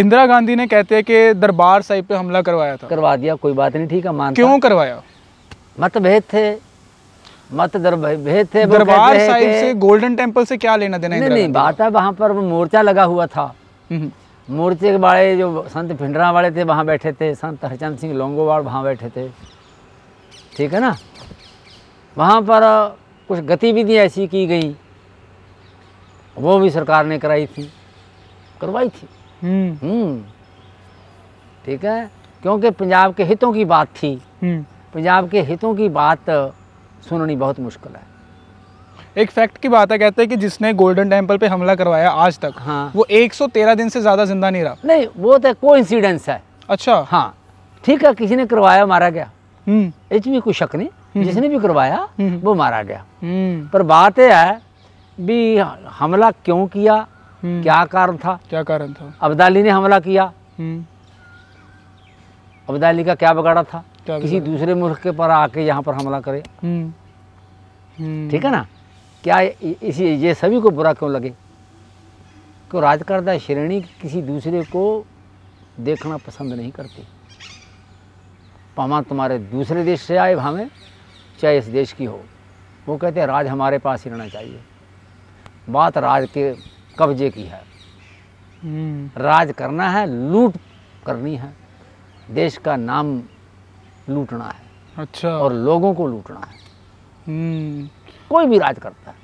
इंदिरा गांधी ने कहते हैं कि दरबार साहिब पे हमला करवाया था करवा दिया कोई बात नहीं ठीक है मान क्यों करवाया मतभेद थे मत भेद थे दरबार साहिब से गोल्डन टेम्पल से क्या लेना देना नहीं नहीं बात है वहाँ पर मोर्चा लगा हुआ था हम्म, हम्म। मोर्चे के वाले जो संत भिंडरा वाले थे वहाँ बैठे थे संत हरचंद सिंह लोंगोवाल वहाँ बैठे थे ठीक है ना वहाँ पर कुछ गतिविधियाँ ऐसी की गई वो भी सरकार ने कराई थी करवाई थी हम्म। हम्म। ठीक है क्योंकि पंजाब के हितों की बात थी हम्म। पंजाब के हितों की बात सुननी बहुत मुश्किल है एक फैक्ट की बात है कहते हैं कि जिसने गोल्डन टेम्पल पे हमला करवाया आज तक हाँ वो 113 दिन से ज़्यादा जिंदा नहीं रहा नहीं वो तो को इंसिडेंस है अच्छा हाँ ठीक है किसी ने करवाया मारा गया इसमें कोई शक नहीं जिसने भी करवाया वो मारा गया पर बात यह है भी हमला क्यों किया हम्म। क्या कारण था क्या कारण था अब्दाली ने हमला किया हम्म। अब्दाली का क्या बिगाड़ा था क्या किसी दूसरे मुल्क के पर आके यहाँ पर हमला करे हम्म। ठीक है ना क्या इसी ये सभी को बुरा क्यों लगे क्यों राजकर्ता श्रेणी किसी दूसरे को देखना पसंद नहीं करती पामा तुम्हारे दूसरे देश से आए भावें चाहे इस देश की हो वो कहते हैं राज हमारे पास ही रहना चाहिए बात राज के कब्जे की है हम्म। राज करना है लूट करनी है देश का नाम लूटना है अच्छा और लोगों को लूटना है हम्म। कोई भी राज करता है